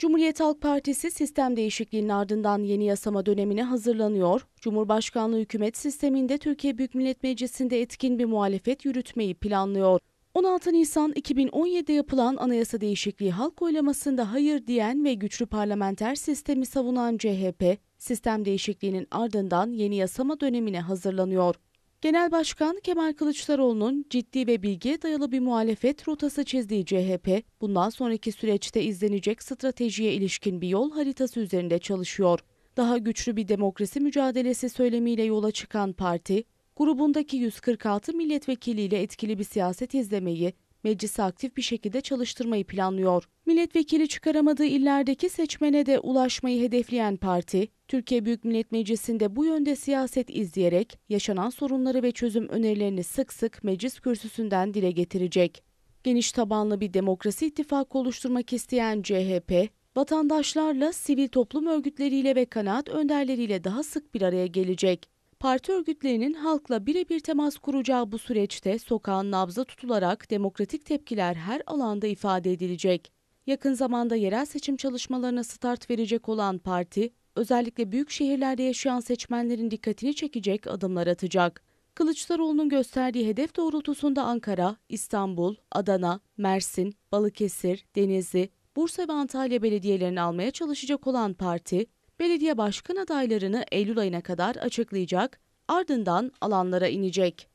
Cumhuriyet Halk Partisi sistem değişikliğinin ardından yeni yasama dönemine hazırlanıyor. Cumhurbaşkanlığı hükümet sisteminde Türkiye Büyük Millet Meclisi'nde etkin bir muhalefet yürütmeyi planlıyor. 16 Nisan 2017'de yapılan anayasa değişikliği halk oylamasında hayır diyen ve güçlü parlamenter sistemi savunan CHP, sistem değişikliğinin ardından yeni yasama dönemine hazırlanıyor. Genel Başkan Kemal Kılıçdaroğlu'nun ciddi ve bilgiye dayalı bir muhalefet rotası çizdiği CHP, bundan sonraki süreçte izlenecek stratejiye ilişkin bir yol haritası üzerinde çalışıyor. Daha güçlü bir demokrasi mücadelesi söylemiyle yola çıkan parti, grubundaki 146 milletvekiliyle etkili bir siyaset izlemeyi, meclisi aktif bir şekilde çalıştırmayı planlıyor. Milletvekili çıkaramadığı illerdeki seçmene de ulaşmayı hedefleyen parti, Türkiye Büyük Millet Meclisi'nde bu yönde siyaset izleyerek yaşanan sorunları ve çözüm önerilerini sık sık meclis kürsüsünden dile getirecek. Geniş tabanlı bir demokrasi ittifakı oluşturmak isteyen CHP, vatandaşlarla, sivil toplum örgütleriyle ve kanaat önderleriyle daha sık bir araya gelecek. Parti örgütlerinin halkla birebir temas kuracağı bu süreçte sokağın nabza tutularak demokratik tepkiler her alanda ifade edilecek. Yakın zamanda yerel seçim çalışmalarına start verecek olan parti, özellikle büyük şehirlerde yaşayan seçmenlerin dikkatini çekecek adımlar atacak. Kılıçdaroğlu'nun gösterdiği hedef doğrultusunda Ankara, İstanbul, Adana, Mersin, Balıkesir, Denizli, Bursa ve Antalya belediyelerini almaya çalışacak olan parti, belediye başkan adaylarını Eylül ayına kadar açıklayacak, ardından alanlara inecek.